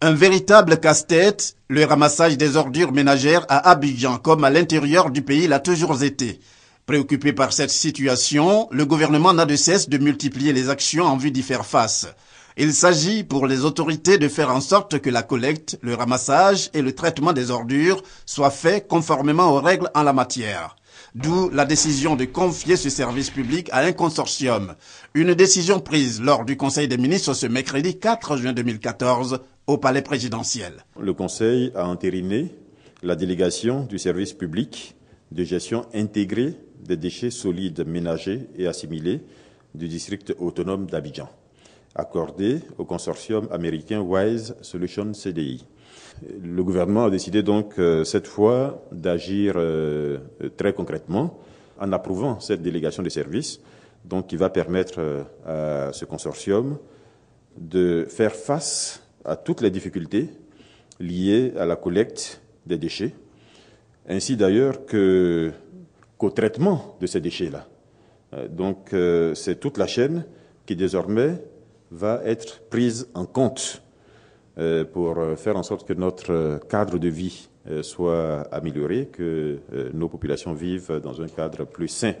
Un véritable casse-tête, le ramassage des ordures ménagères à Abidjan comme à l'intérieur du pays l'a toujours été. Préoccupé par cette situation, le gouvernement n'a de cesse de multiplier les actions en vue d'y faire face. Il s'agit pour les autorités de faire en sorte que la collecte, le ramassage et le traitement des ordures soient faits conformément aux règles en la matière. D'où la décision de confier ce service public à un consortium. Une décision prise lors du Conseil des ministres ce mercredi 4 juin 2014 au palais présidentiel. Le Conseil a entériné la délégation du service public de gestion intégrée des déchets solides ménagers et assimilés du district autonome d'Abidjan, accordée au consortium américain Wise Solutions CDI. Le gouvernement a décidé donc euh, cette fois d'agir euh, euh, très concrètement en approuvant cette délégation de services, donc qui va permettre à ce consortium de faire face à toutes les difficultés liées à la collecte des déchets, ainsi d'ailleurs qu'au traitement de ces déchets-là. Euh, donc euh, c'est toute la chaîne qui désormais va être prise en compte euh, pour faire en sorte que notre cadre de vie soit amélioré, que nos populations vivent dans un cadre plus sain.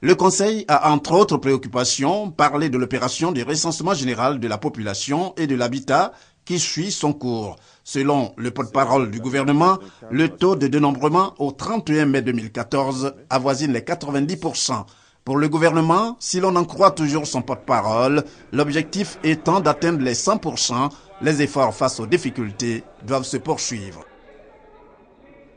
Le Conseil a entre autres préoccupations parlé de l'opération du recensement général de la population et de l'habitat qui suit son cours. Selon le porte-parole du gouvernement, le taux de dénombrement au 31 mai 2014 avoisine les 90%. Pour le gouvernement, si l'on en croit toujours son porte-parole, l'objectif étant d'atteindre les 100%, les efforts face aux difficultés doivent se poursuivre.